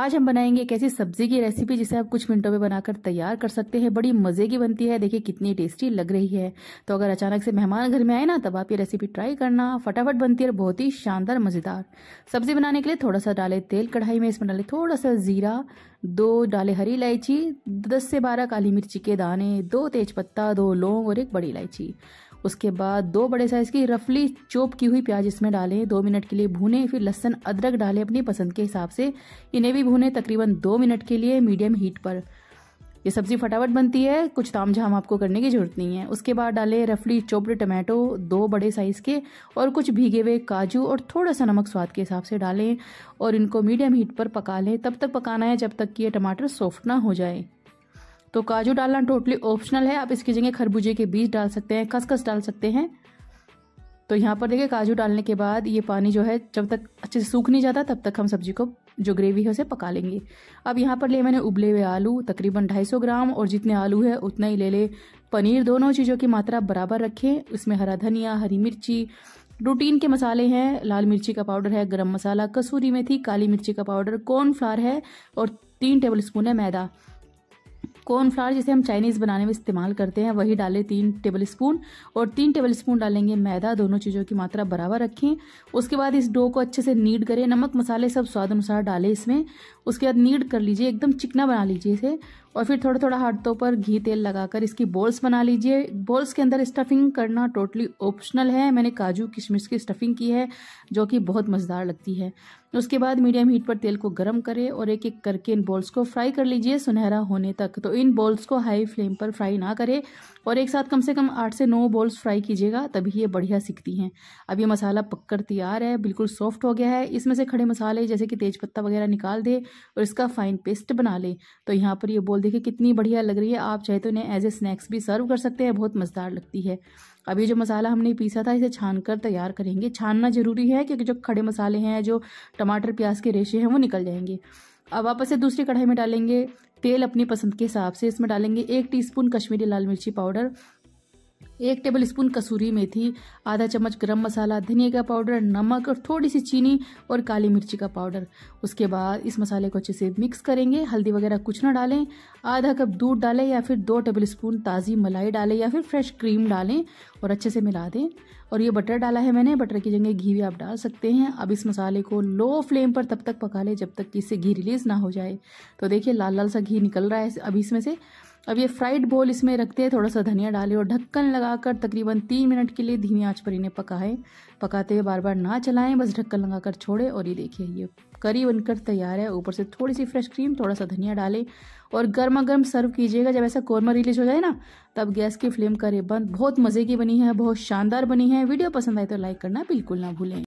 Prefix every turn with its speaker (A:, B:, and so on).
A: आज हम बनाएंगे एक ऐसी सब्जी की रेसिपी जिसे आप कुछ मिनटों में बनाकर तैयार कर सकते हैं बड़ी मज़े की बनती है देखिए कितनी टेस्टी लग रही है तो अगर अचानक से मेहमान घर में आए ना तब आप ये रेसिपी ट्राई करना फटाफट बनती है और बहुत ही शानदार मज़ेदार सब्जी बनाने के लिए थोड़ा सा डाले तेल कढ़ाई में इसमें डाले थोड़ा सा ज़ीरा दो डाले हरी इलायची दस से बारह काली मिर्ची के दाने दो तेज दो लौंग और एक बड़ी इलायची उसके बाद दो बड़े साइज की रफली चोप की हुई प्याज इसमें डालें दो मिनट के लिए भूने फिर लहसन अदरक डालें अपनी पसंद के हिसाब से इन्हें भी भूने तकरीबन दो मिनट के लिए मीडियम हीट पर ये सब्ज़ी फटाफट बनती है कुछ ताम झाम आपको करने की ज़रूरत नहीं है उसके बाद डालें रफली चोप्ड टमाटो दो बड़े साइज़ के और कुछ भीगे हुए काजू और थोड़ा सा नमक स्वाद के हिसाब से डालें और इनको मीडियम हीट पर पका लें तब तक पकाना है जब तक कि ये टमाटर सॉफ्ट ना हो जाए तो काजू डालना टोटली ऑप्शनल है आप इसकी जगह खरबूजे के बीज डाल सकते हैं खसखस डाल सकते हैं तो यहाँ पर देखिए काजू डालने के बाद ये पानी जो है जब तक अच्छे से सूख नहीं जाता तब तक हम सब्जी को जो ग्रेवी है उसे पका लेंगे अब यहाँ पर लिए मैंने उबले हुए आलू तकरीबन 250 ग्राम और जितने आलू है उतना ही ले ले पनीर दोनों चीज़ों की मात्रा बराबर रखें इसमें हरा धनिया हरी मिर्ची रूटीन के मसाले हैं लाल मिर्ची का पाउडर है गर्म मसाला कसूरी मेथी काली मिर्ची का पाउडर कॉर्नफ्लार है और तीन टेबल स्पून है मैदा कॉर्नफ्लावर जिसे हम चाइनीज़ बनाने में इस्तेमाल करते हैं वही डालें तीन टेबल स्पून और तीन टेबल स्पून डालेंगे मैदा दोनों चीज़ों की मात्रा बराबर रखें उसके बाद इस डो को अच्छे से नीड करें नमक मसाले सब स्वाद अनुसार डालें इसमें उसके बाद नीड कर लीजिए एकदम चिकना बना लीजिए इसे और फिर थोड़ा थोड़ा हाथों पर घी तेल लगाकर इसकी बॉल्स बना लीजिए बॉल्स के अंदर स्टफिंग करना टोटली ऑप्शनल है मैंने काजू किशमिश की स्टफिंग की है जो कि बहुत मज़ेदार लगती है उसके बाद मीडियम हीट पर तेल को गर्म करें और एक एक करके इन बॉल्स को फ्राई कर लीजिए सुनहरा होने तक तो इन बॉल्स को हाई फ्लेम पर फ्राई ना करें और एक साथ कम से कम आठ से नौ बॉल्स फ्राई कीजिएगा तभी ये बढ़िया सीखती हैं अब ये मसाला पककर तैयार है बिल्कुल सॉफ्ट हो गया है इसमें से खड़े मसाले जैसे कि तेज़पत्ता वगैरह निकाल दें और इसका फाइन पेस्ट बना लें तो यहाँ पर ये बोल देखिए कितनी बढ़िया लग रही है आप चाहे तो इन्हें एज ए स्नैक्स भी सर्व कर सकते हैं बहुत मज़ेदार लगती है अब ये जो मसाला हमने पीसा था इसे छान कर तैयार करेंगे छानना ज़रूरी है क्योंकि जो खड़े मसाले हैं जो टमाटर प्याज के रेशे हैं वो निकल जाएंगे अब आप इसे दूसरी कढ़ाई में डालेंगे तेल अपनी पसंद के हिसाब से इसमें डालेंगे एक टीस्पून कश्मीरी लाल मिर्ची पाउडर एक टेबल स्पून कसूरी मेथी आधा चम्मच गरम मसाला धनिया का पाउडर नमक और थोड़ी सी चीनी और काली मिर्ची का पाउडर उसके बाद इस मसाले को अच्छे से मिक्स करेंगे हल्दी वगैरह कुछ ना डालें आधा कप दूध डालें या फिर दो टेबल स्पून ताज़ी मलाई डालें या फिर फ्रेश क्रीम डालें और अच्छे से मिला दें और ये बटर डाला है मैंने बटर की जगह घी भी आप डाल सकते हैं अब इस मसाले को लो फ्लेम पर तब तक पका लें जब तक कि इससे घी रिलीज़ ना हो जाए तो देखिए लाल लाल सा घी निकल रहा है अभी इसमें से अब ये फ्राइड बोल इसमें रखते हैं थोड़ा सा धनिया डाले और ढक्कन लगाकर तकरीबन तीन मिनट के लिए धीमी आंच पर इन्हें पकाएं पकाते हुए बार बार ना चलाएं बस ढक्कन लगाकर छोड़ें और ये देखिए ये करी बनकर तैयार है ऊपर से थोड़ी सी फ्रेश क्रीम थोड़ा सा धनिया डालें और गर्मा गर्म सर्व कीजिएगा जब ऐसा कौरमा रिलीज हो जाए ना तब गैस की फ्लेम करें बंद बहुत मज़े की बनी है बहुत शानदार बनी है वीडियो पसंद आए तो लाइक करना बिल्कुल ना भूलें